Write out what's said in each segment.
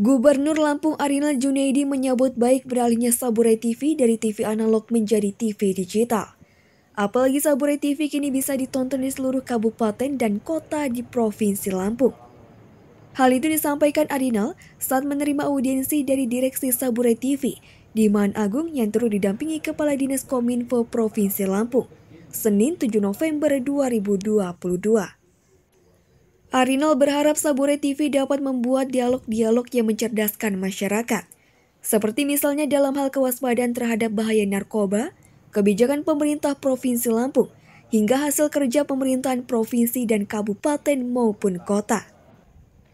Gubernur Lampung Arinal Junaidi menyambut baik beralihnya Saburai TV dari TV analog menjadi TV digital. Apalagi Saburai TV kini bisa ditonton di seluruh kabupaten dan kota di Provinsi Lampung. Hal itu disampaikan Arinal saat menerima audiensi dari Direksi Saburai TV di Mahan Agung yang terus didampingi Kepala Dinas Kominfo Provinsi Lampung, Senin 7 November 2022. Arinal berharap Sabure TV dapat membuat dialog-dialog yang mencerdaskan masyarakat. Seperti misalnya dalam hal kewaspadaan terhadap bahaya narkoba, kebijakan pemerintah Provinsi Lampung, hingga hasil kerja pemerintahan provinsi dan kabupaten maupun kota.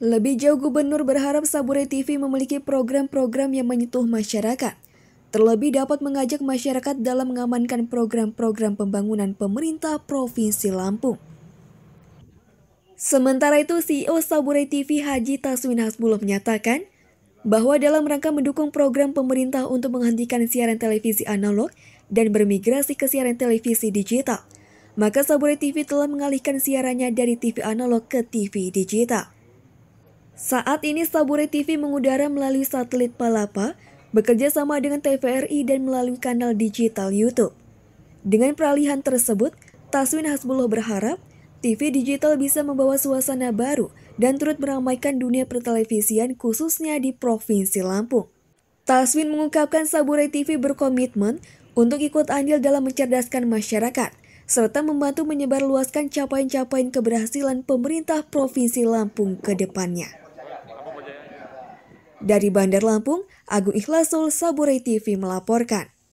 Lebih jauh gubernur berharap Sabure TV memiliki program-program yang menyentuh masyarakat. Terlebih dapat mengajak masyarakat dalam mengamankan program-program pembangunan pemerintah Provinsi Lampung. Sementara itu, CEO Saburai TV Haji Taswin Hasbullah menyatakan bahwa dalam rangka mendukung program pemerintah untuk menghentikan siaran televisi analog dan bermigrasi ke siaran televisi digital, maka Saburai TV telah mengalihkan siarannya dari TV analog ke TV digital. Saat ini Saburai TV mengudara melalui satelit Palapa, bekerja sama dengan TVRI dan melalui kanal digital YouTube. Dengan peralihan tersebut, Taswin Hasbullah berharap TV digital bisa membawa suasana baru dan turut meramaikan dunia pertelevisian khususnya di Provinsi Lampung. Taswin mengungkapkan Saburai TV berkomitmen untuk ikut andil dalam mencerdaskan masyarakat, serta membantu menyebarluaskan capaian-capaian keberhasilan pemerintah Provinsi Lampung ke depannya. Dari Bandar Lampung, Agung Ikhlasul, Saburai TV melaporkan.